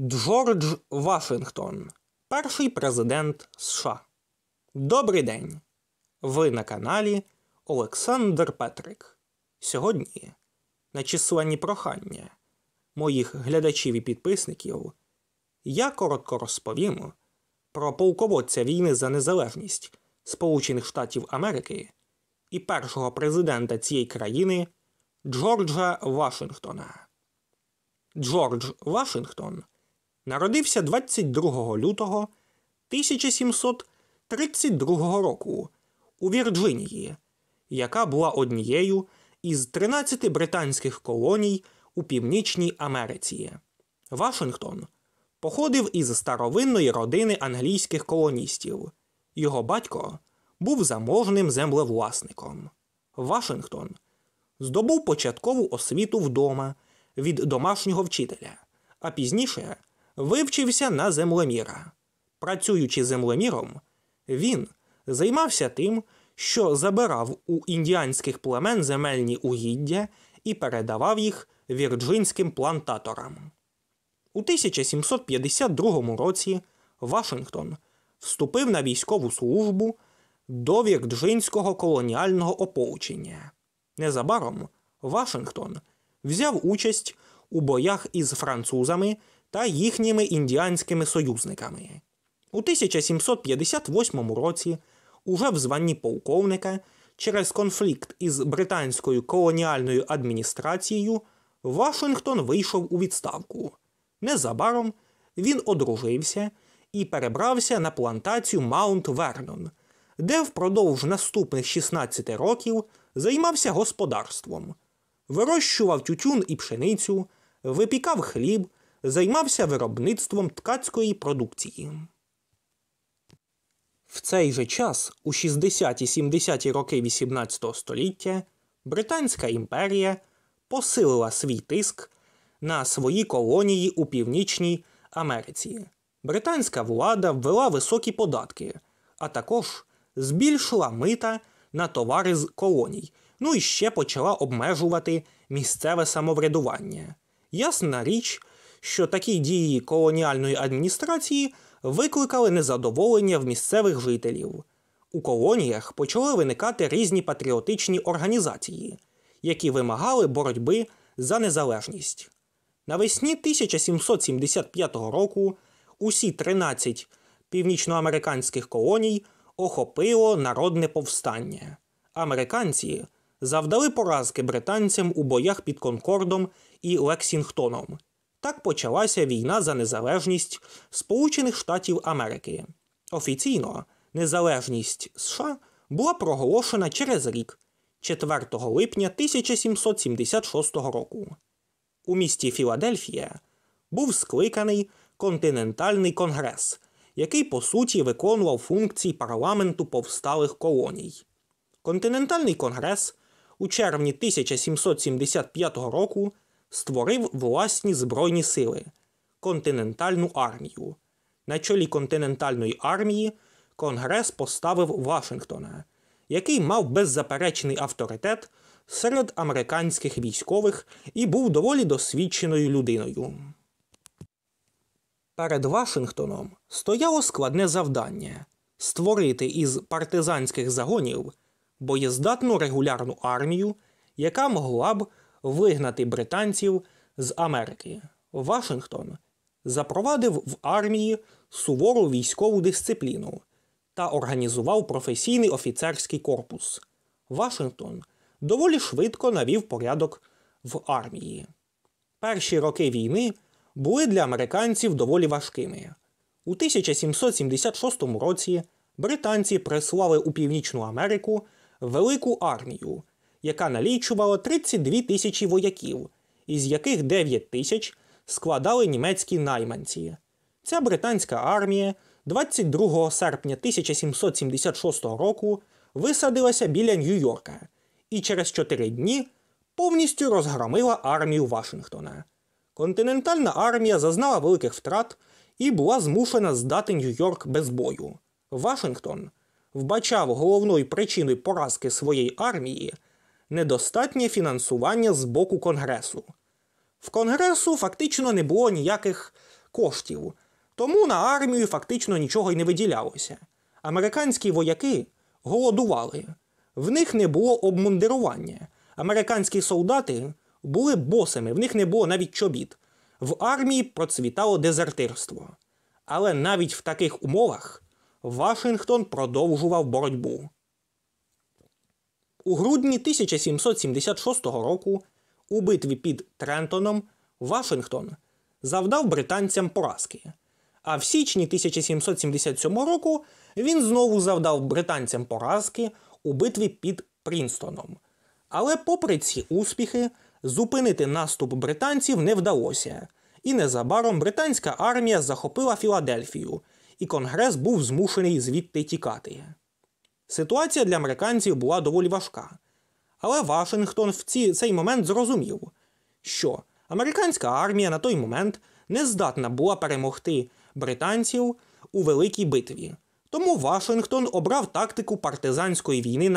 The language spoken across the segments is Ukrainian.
Джордж Вашингтон, перший президент США. Добрий день! Ви на каналі Олександр Петрик. Сьогодні на численні прохання моїх глядачів і підписників я коротко розповім про полководця війни за незалежність Сполучених Штатів Америки і першого президента цієї країни Джорджа Вашингтона. Джордж Вашингтон – Народився 22 лютого 1732 року у Вірджинії, яка була однією із 13 британських колоній у Північній Америці. Вашингтон походив із старовинної родини англійських колоністів. Його батько був заможним землевласником. Вашингтон здобув початкову освіту вдома від домашнього вчителя, а пізніше вивчився на землеміра. Працюючи землеміром, він займався тим, що забирав у індіанських племен земельні угіддя і передавав їх вірджинським плантаторам. У 1752 році Вашингтон вступив на військову службу до вірджинського колоніального ополчення. Незабаром Вашингтон взяв участь у боях із французами та їхніми індіанськими союзниками. У 1758 році, уже в званні полковника, через конфлікт із британською колоніальною адміністрацією, Вашингтон вийшов у відставку. Незабаром він одружився і перебрався на плантацію Маунт Вернон, де впродовж наступних 16 років займався господарством, вирощував тютюн і пшеницю, випікав хліб, займався виробництвом ткацької продукції. В цей же час, у 60-70-ті ті роки XVIII століття, Британська імперія посилила свій тиск на свої колонії у Північній Америці. Британська влада ввела високі податки, а також збільшила мита на товари з колоній, ну і ще почала обмежувати місцеве самоврядування. Ясна річ, що такі дії колоніальної адміністрації викликали незадоволення в місцевих жителів. У колоніях почали виникати різні патріотичні організації, які вимагали боротьби за незалежність. Навесні 1775 року усі 13 північноамериканських колоній охопило народне повстання. Американці завдали поразки британцям у боях під Конкордом і Лексінгтоном так почалася війна за незалежність Сполучених Штатів Америки. Офіційно незалежність США була проголошена через рік 4 липня 1776 року. У місті Філадельфія був скликаний континентальний конгрес, який по суті виконував функції парламенту повсталих колоній. Континентальний конгрес у червні 1775 року створив власні збройні сили континентальну армію. На чолі континентальної армії Конгрес поставив Вашингтона, який мав беззаперечний авторитет серед американських військових і був доволі досвідченою людиною. Перед Вашингтоном стояло складне завдання створити із партизанських загонів боєздатну регулярну армію, яка могла б вигнати британців з Америки. Вашингтон запровадив в армії сувору військову дисципліну та організував професійний офіцерський корпус. Вашингтон доволі швидко навів порядок в армії. Перші роки війни були для американців доволі важкими. У 1776 році британці прислали у Північну Америку велику армію яка налічувала 32 тисячі вояків, із яких 9 тисяч складали німецькі найманці. Ця британська армія 22 серпня 1776 року висадилася біля Нью-Йорка і через 4 дні повністю розгромила армію Вашингтона. Континентальна армія зазнала великих втрат і була змушена здати Нью-Йорк без бою. Вашингтон вбачав головною причиною поразки своєї армії недостатнє фінансування з боку Конгресу. В Конгресу фактично не було ніяких коштів, тому на армію фактично нічого й не виділялося. Американські вояки голодували, в них не було обмундирування. Американські солдати були босими, в них не було навіть чобіт. В армії процвітало дезертирство. Але навіть в таких умовах Вашингтон продовжував боротьбу. У грудні 1776 року, у битві під Трентоном, Вашингтон завдав британцям поразки. А в січні 1777 року він знову завдав британцям поразки у битві під Прінстоном. Але, попри ці успіхи, зупинити наступ британців не вдалося. І незабаром британська армія захопила Філадельфію, і Конгрес був змушений звідти тікати. Ситуація для американців була доволі важка. Але Вашингтон в ці, цей момент зрозумів, що американська армія на той момент не здатна була перемогти британців у великій битві. Тому Вашингтон обрав тактику партизанської війни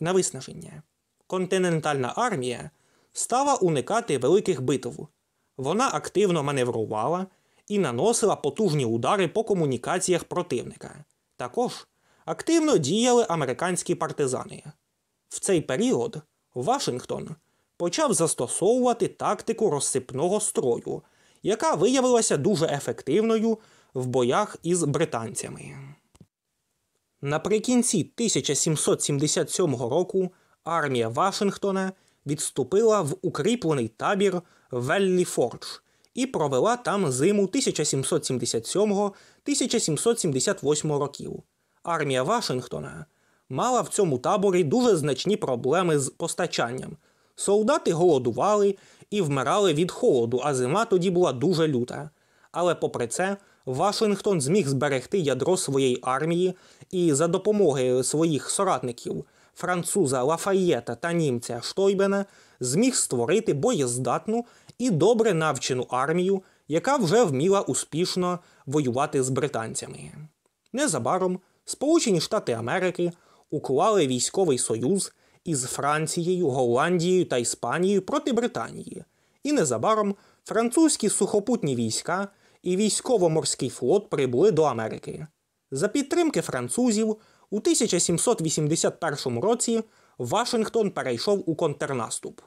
на виснаження. Континентальна армія стала уникати великих битв. Вона активно маневрувала і наносила потужні удари по комунікаціях противника. Також активно діяли американські партизани. В цей період Вашингтон почав застосовувати тактику розсипного строю, яка виявилася дуже ефективною в боях із британцями. Наприкінці 1777 року армія Вашингтона відступила в укріплений табір Веллі Фордж і провела там зиму 1777 1778 років армія Вашингтона мала в цьому таборі дуже значні проблеми з постачанням. Солдати голодували і вмирали від холоду, а зима тоді була дуже люта. Але попри це, Вашингтон зміг зберегти ядро своєї армії і за допомогою своїх соратників француза Лафаєта та німця Штойбена зміг створити боєздатну і добре навчену армію, яка вже вміла успішно воювати з британцями. Незабаром Сполучені Штати Америки уклали військовий союз із Францією, Голландією та Іспанією проти Британії, і незабаром французькі сухопутні війська і військово-морський флот прибули до Америки. За підтримки французів у 1781 році Вашингтон перейшов у контрнаступ.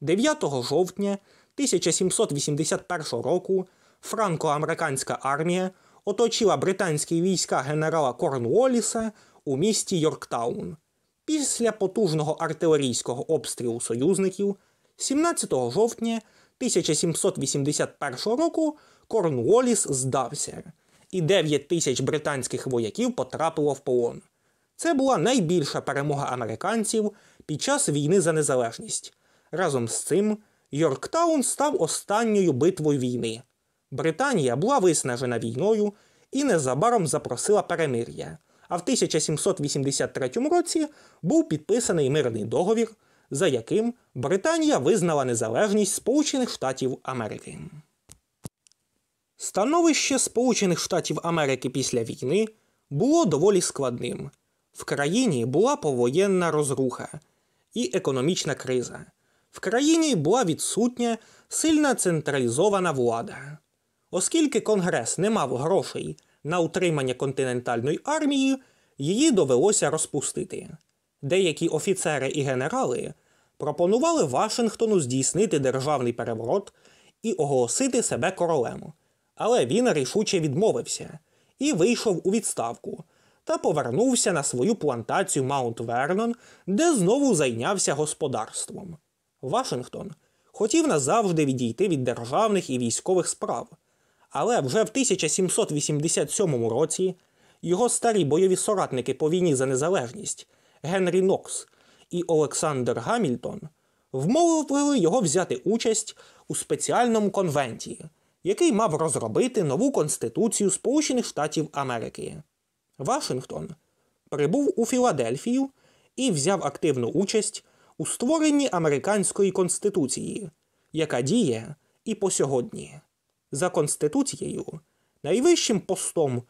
9 жовтня 1781 року франко-американська армія оточила британські війська генерала Корнуоліса у місті Йорктаун. Після потужного артилерійського обстрілу союзників 17 жовтня 1781 року Корнуоліс здався, і 9 тисяч британських вояків потрапило в полон. Це була найбільша перемога американців під час війни за незалежність. Разом з цим Йорктаун став останньою битвою війни. Британія була виснажена війною і незабаром запросила перемир'я. А в 1783 році був підписаний мирний договір, за яким Британія визнала незалежність Сполучених Штатів Америки. Становище Сполучених Штатів Америки після війни було доволі складним. В країні була повоєнна розруха і економічна криза. В країні була відсутня сильна централізована влада. Оскільки Конгрес не мав грошей на утримання континентальної армії, її довелося розпустити. Деякі офіцери і генерали пропонували Вашингтону здійснити державний переворот і оголосити себе королем. Але він рішуче відмовився і вийшов у відставку та повернувся на свою плантацію Маунт Вернон, де знову зайнявся господарством. Вашингтон хотів назавжди відійти від державних і військових справ. Але вже в 1787 році його старі бойові соратники по війні за незалежність Генрі Нокс і Олександр Гамільтон вмовили його взяти участь у спеціальному конвенті, який мав розробити нову конституцію Сполучених Штатів Америки. Вашингтон прибув у Філадельфію і взяв активну участь у створенні американської конституції, яка діє і по сьогодні за Конституцією, найвищим постом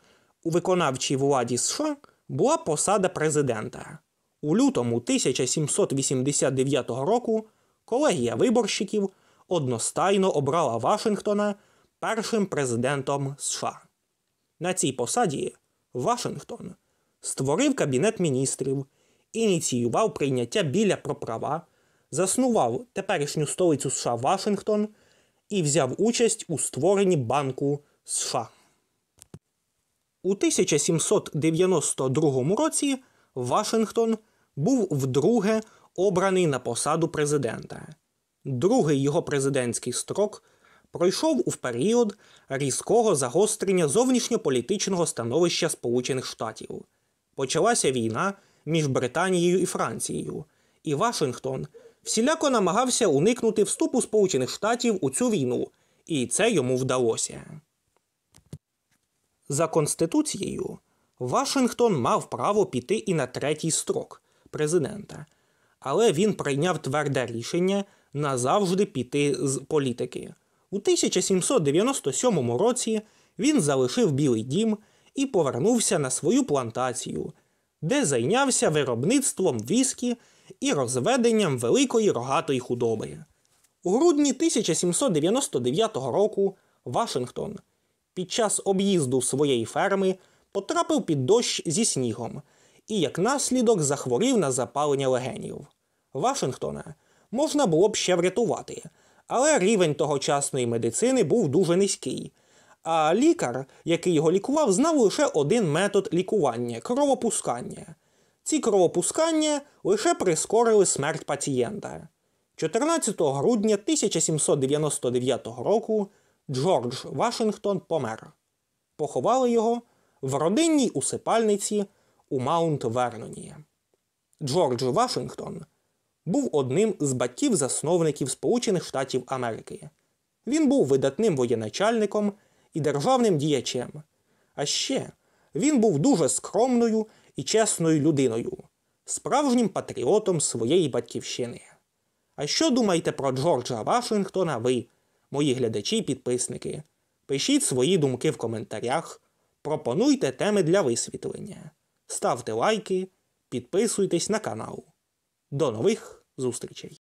у виконавчій владі США була посада президента. У лютому 1789 року колегія виборщиків одностайно обрала Вашингтона першим президентом США. На цій посаді Вашингтон створив Кабінет міністрів, ініціював прийняття біля про права, заснував теперішню столицю США Вашингтон і взяв участь у створенні Банку США. У 1792 році Вашингтон був вдруге обраний на посаду президента. Другий його президентський строк пройшов у період різкого загострення зовнішньополітичного становища Сполучених Штатів. Почалася війна між Британією і Францією, і Вашингтон всіляко намагався уникнути вступу Сполучених Штатів у цю війну, і це йому вдалося. За Конституцією, Вашингтон мав право піти і на третій строк президента, але він прийняв тверде рішення назавжди піти з політики. У 1797 році він залишив Білий дім і повернувся на свою плантацію, де зайнявся виробництвом віскі і розведенням великої рогатої худоби. У грудні 1799 року Вашингтон під час об'їзду своєї ферми потрапив під дощ зі снігом і, як наслідок, захворів на запалення легенів. Вашингтона можна було б ще врятувати, але рівень тогочасної медицини був дуже низький. А лікар, який його лікував, знав лише один метод лікування кровопускання. Ці кровопускання лише прискорили смерть пацієнта. 14 грудня 1799 року Джордж Вашингтон помер. Поховали його в родинній усипальниці у Маунт Верноні. Джордж Вашингтон був одним з батьків-засновників Сполучених Штатів Америки. Він був видатним воєначальником і державним діячем. А ще він був дуже скромною і чесною людиною, справжнім патріотом своєї батьківщини. А що думаєте про Джорджа Вашингтона ви, мої глядачі і підписники? Пишіть свої думки в коментарях, пропонуйте теми для висвітлення, ставте лайки, підписуйтесь на канал. До нових зустрічей!